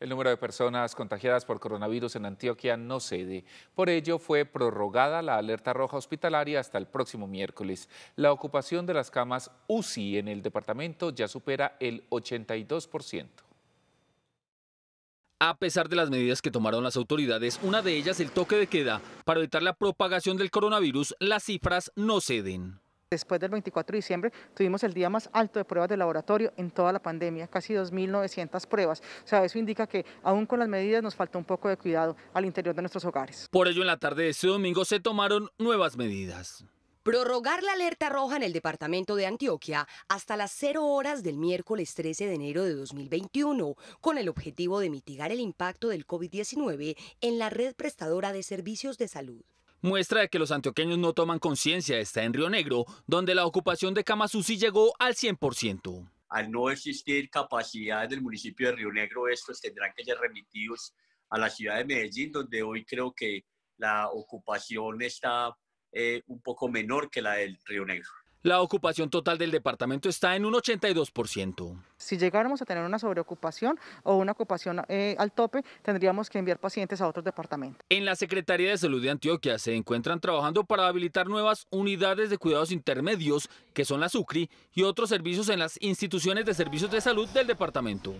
El número de personas contagiadas por coronavirus en Antioquia no cede. Por ello, fue prorrogada la alerta roja hospitalaria hasta el próximo miércoles. La ocupación de las camas UCI en el departamento ya supera el 82%. A pesar de las medidas que tomaron las autoridades, una de ellas el toque de queda, para evitar la propagación del coronavirus, las cifras no ceden. Después del 24 de diciembre tuvimos el día más alto de pruebas de laboratorio en toda la pandemia, casi 2.900 pruebas. O sea, eso indica que aún con las medidas nos falta un poco de cuidado al interior de nuestros hogares. Por ello, en la tarde de este domingo se tomaron nuevas medidas. Prorrogar la alerta roja en el departamento de Antioquia hasta las 0 horas del miércoles 13 de enero de 2021, con el objetivo de mitigar el impacto del COVID-19 en la red prestadora de servicios de salud. Muestra de que los antioqueños no toman conciencia está en Río Negro, donde la ocupación de Camasusi llegó al 100%. Al no existir capacidad del municipio de Río Negro, estos tendrán que ser remitidos a la ciudad de Medellín, donde hoy creo que la ocupación está eh, un poco menor que la del Río Negro. La ocupación total del departamento está en un 82%. Si llegáramos a tener una sobreocupación o una ocupación eh, al tope, tendríamos que enviar pacientes a otros departamentos. En la Secretaría de Salud de Antioquia se encuentran trabajando para habilitar nuevas unidades de cuidados intermedios, que son la SUCRI, y otros servicios en las instituciones de servicios de salud del departamento.